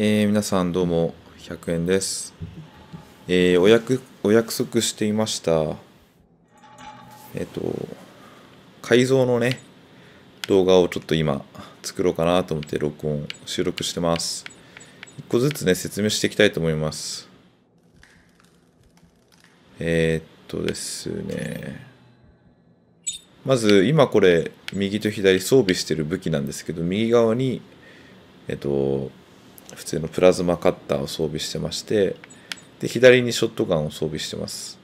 えー、皆さんどうも100円です、えー、お約お約束していましたえっ、ー、と改造のね動画をちょっと今作ろうかなと思って録音収録してます一個ずつね説明していきたいと思いますえー、っとですねまず今これ右と左装備してる武器なんですけど右側にえっと普通のプラズマカッターを装備してまして、で、左にショットガンを装備してます。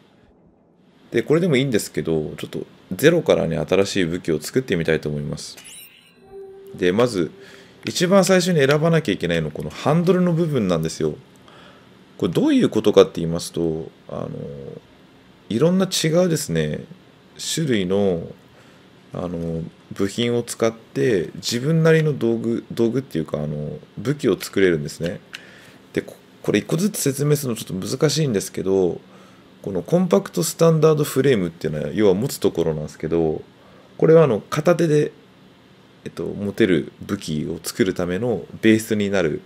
で、これでもいいんですけど、ちょっとゼロからね、新しい武器を作ってみたいと思います。で、まず、一番最初に選ばなきゃいけないのは、このハンドルの部分なんですよ。これどういうことかって言いますと、あの、いろんな違うですね、種類のあの部品を使って自分なりの道具道具っていうかあの武器を作れるんですね。でこれ1個ずつ説明するのちょっと難しいんですけどこのコンパクトスタンダードフレームっていうのは要は持つところなんですけどこれはあの片手で、えっと、持てる武器を作るためのベースになる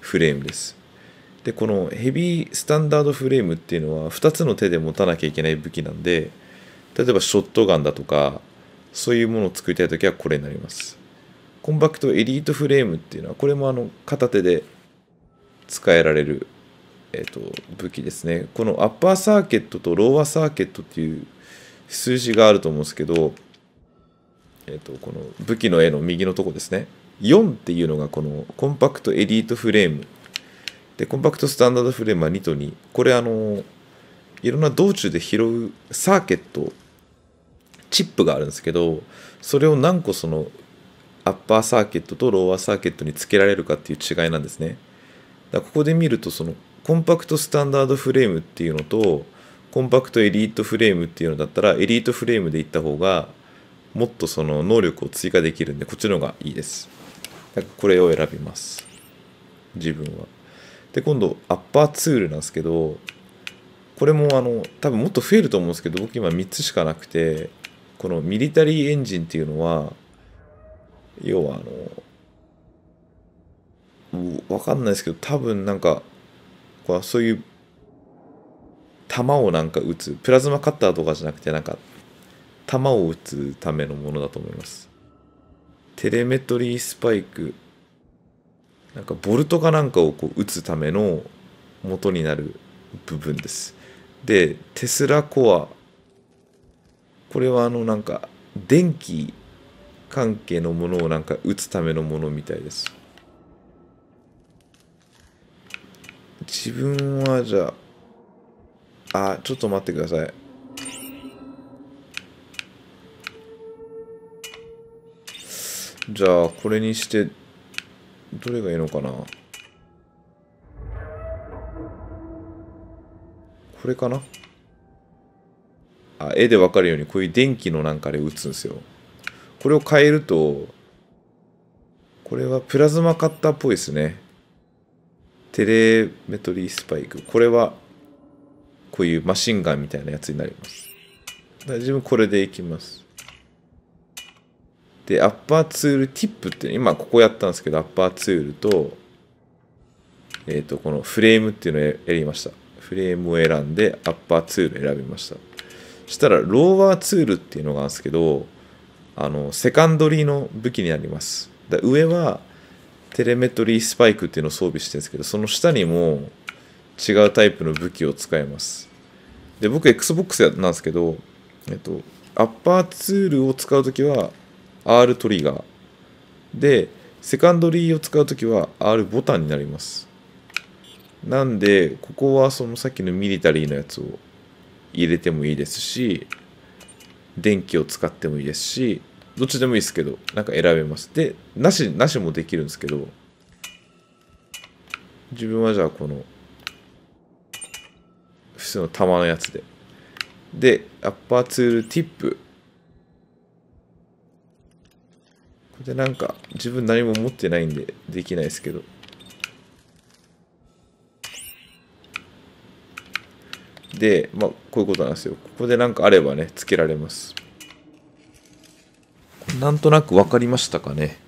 フレームです。でこのヘビースタンダードフレームっていうのは2つの手で持たなきゃいけない武器なんで例えばショットガンだとかそういうものを作りたい時はこれになります。コンパクトエリートフレームっていうのは、これもあの片手で使えられる、えーと、武器ですね。このアッパーサーケットとローアーサーケットっていう数字があると思うんですけど、えーと、とこの武器の絵の右のとこですね。4っていうのがこのコンパクトエリートフレーム。で、コンパクトスタンダードフレームは2と2。これあの、いろんな道中で拾うサーケットチップがあるんですけどそれを何個そのアッパーサーケットとローアーサーケットにつけられるかっていう違いなんですね。だここで見るとそのコンパクトスタンダードフレームっていうのとコンパクトエリートフレームっていうのだったらエリートフレームでいった方がもっとその能力を追加できるんでこっちの方がいいです。かこれを選びます。自分は。で今度アッパーツールなんですけどこれもあの多分もっと増えると思うんですけど僕今3つしかなくてこのミリタリーエンジンっていうのは要はあの分かんないですけど多分なんかこうそういう弾をなんか撃つプラズマカッターとかじゃなくてなんか弾を撃つためのものだと思いますテレメトリースパイクなんかボルトかなんかをこう打つための元になる部分ですでテスラコアこれはあのなんか電気関係のものをなんか打つためのものみたいです自分はじゃああちょっと待ってくださいじゃあこれにしてどれがいいのかなこれかな絵で分かるようにこういう電気のなんかで打つんですよ。これを変えるとこれはプラズマカッターっぽいですね。テレメトリースパイク。これはこういうマシンガンみたいなやつになります。大丈夫自分これでいきます。で、アッパーツールティップって、今ここやったんですけど、アッパーツールと、えっ、ー、と、このフレームっていうのをやりました。フレームを選んで、アッパーツール選びました。したらローワーツールっていうのがあるんですけどあのセカンドリーの武器になりますだ上はテレメトリースパイクっていうのを装備してるんですけどその下にも違うタイプの武器を使いますで僕 XBOX なんですけどえっとアッパーツールを使う時は R トリガーでセカンドリーを使う時は R ボタンになりますなんでここはそのさっきのミリタリーのやつを入れてもいいですし電気を使ってもいいですしどっちでもいいですけどなんか選べますでなしなしもできるんですけど自分はじゃあこの普通の玉のやつででアッパーツールティップこれでなんか自分何も持ってないんでできないですけどで、まあ、こういうことなんですよ。ここで何かあればね、つけられます。なんとなく分かりましたかね。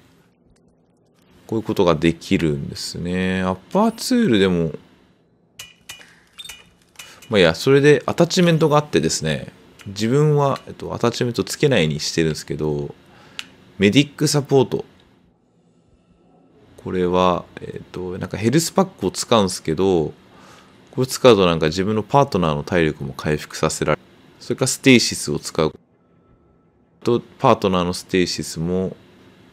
こういうことができるんですね。アッパーツールでも、まあいや、それでアタッチメントがあってですね、自分は、えっと、アタッチメントつけないにしてるんですけど、メディックサポート。これは、えっと、なんかヘルスパックを使うんですけど、これ使うとなんか自分のパートナーの体力も回復させられる。それからステイシスを使うと、パートナーのステイシスも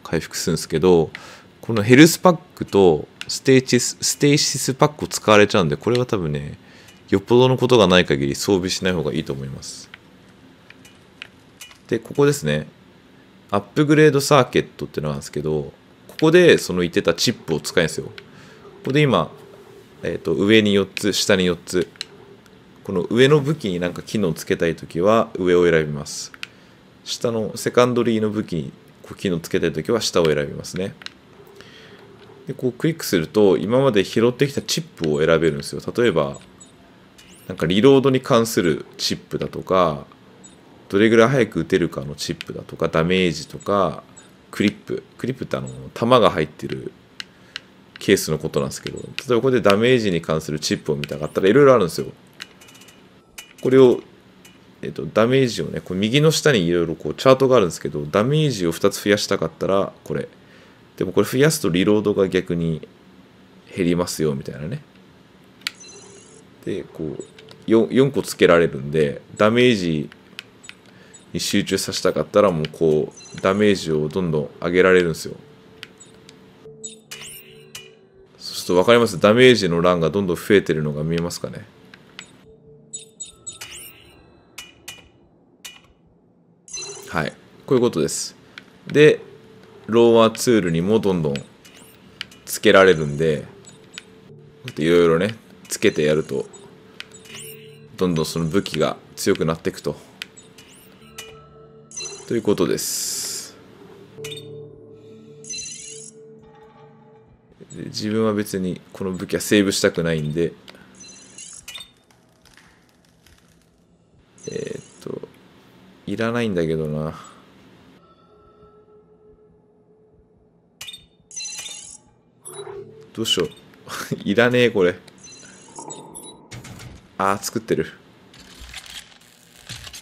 回復するんですけど、このヘルスパックとステイシス、ステイシスパックを使われちゃうんで、これは多分ね、よっぽどのことがない限り装備しない方がいいと思います。で、ここですね。アップグレードサーキットってのなんですけど、ここでその言ってたチップを使えんですよ。ここで今、えー、と上に4つ下に4つこの上の武器になんか機能つけたい時は上を選びます下のセカンドリーの武器に機能つけたい時は下を選びますねでこうクリックすると今まで拾ってきたチップを選べるんですよ例えばなんかリロードに関するチップだとかどれぐらい早く打てるかのチップだとかダメージとかクリップクリップってあの弾が入ってるケースのことなんですけど、例えばこれでダメージに関するチップを見たかったらいろいろあるんですよ。これを、えっ、ー、と、ダメージをね、こう右の下にいろいろこうチャートがあるんですけど、ダメージを2つ増やしたかったら、これ。でもこれ増やすとリロードが逆に減りますよ、みたいなね。で、こう4、4個つけられるんで、ダメージに集中させたかったらもうこうダメージをどんどん上げられるんですよちょっとわかりますダメージの欄がどんどん増えてるのが見えますかねはい。こういうことです。で、ローワーツールにもどんどんつけられるんで、いろいろね、つけてやると、どんどんその武器が強くなっていくと。ということです。自分は別にこの武器はセーブしたくないんでえー、っといらないんだけどなどうしよう いらねえこれあー作ってる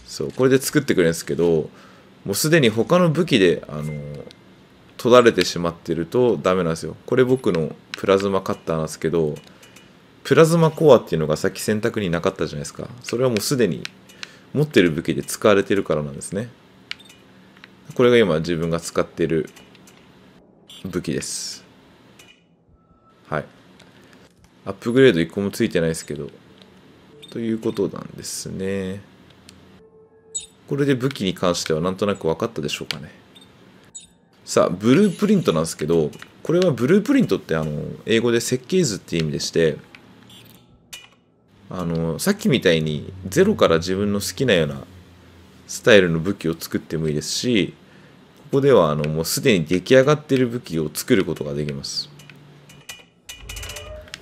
そうこれで作ってくれるんですけどもうすでに他の武器であのー取られてしまってるとダメなんですよこれ僕のプラズマカッターなんですけどプラズマコアっていうのがさっき選択になかったじゃないですかそれはもうすでに持ってる武器で使われてるからなんですねこれが今自分が使ってる武器ですはいアップグレード1個もついてないですけどということなんですねこれで武器に関してはなんとなく分かったでしょうかねさあブループリントなんですけどこれはブループリントってあの英語で設計図っていう意味でしてあのさっきみたいにゼロから自分の好きなようなスタイルの武器を作ってもいいですしここではあのもうすでに出来上がってる武器を作ることができます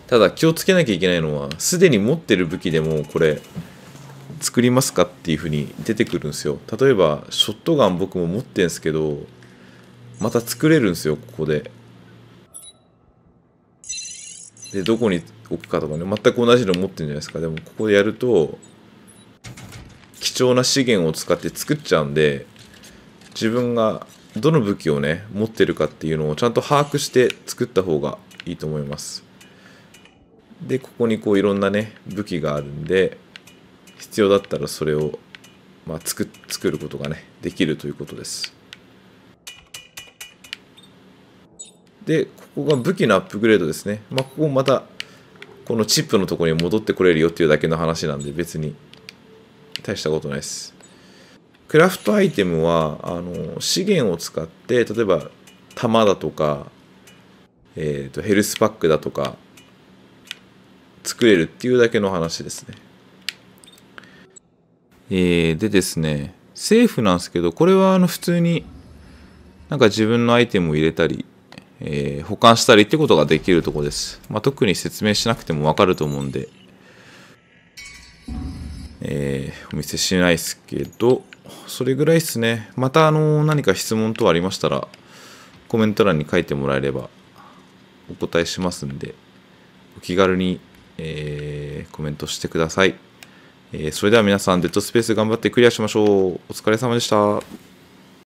ただ気をつけなきゃいけないのはすでに持ってる武器でもこれ作りますかっていうふうに出てくるんですよ例えばショットガン僕も持ってるんですけどまた作れるんですよここででどこに置くかとかね全く同じの持ってるんじゃないですかでもここでやると貴重な資源を使って作っちゃうんで自分がどの武器をね持ってるかっていうのをちゃんと把握して作った方がいいと思いますでここにこういろんなね武器があるんで必要だったらそれを、まあ、作作ることがねできるということですで、ここが武器のアップグレードですね。まあ、ここまた、このチップのところに戻ってこれるよっていうだけの話なんで、別に大したことないです。クラフトアイテムは、あの、資源を使って、例えば、弾だとか、えっ、ー、と、ヘルスパックだとか、作れるっていうだけの話ですね。えー、でですね、セーフなんですけど、これはあの普通になんか自分のアイテムを入れたりえー、保管したりってことができるとこです。まあ、特に説明しなくてもわかると思うんで、えー、お見せしないですけど、それぐらいですね。また、あの何か質問等ありましたら、コメント欄に書いてもらえれば、お答えしますんで、お気軽に、えー、コメントしてください。えそれでは皆さん、デッドスペース頑張ってクリアしましょう。お疲れ様でした。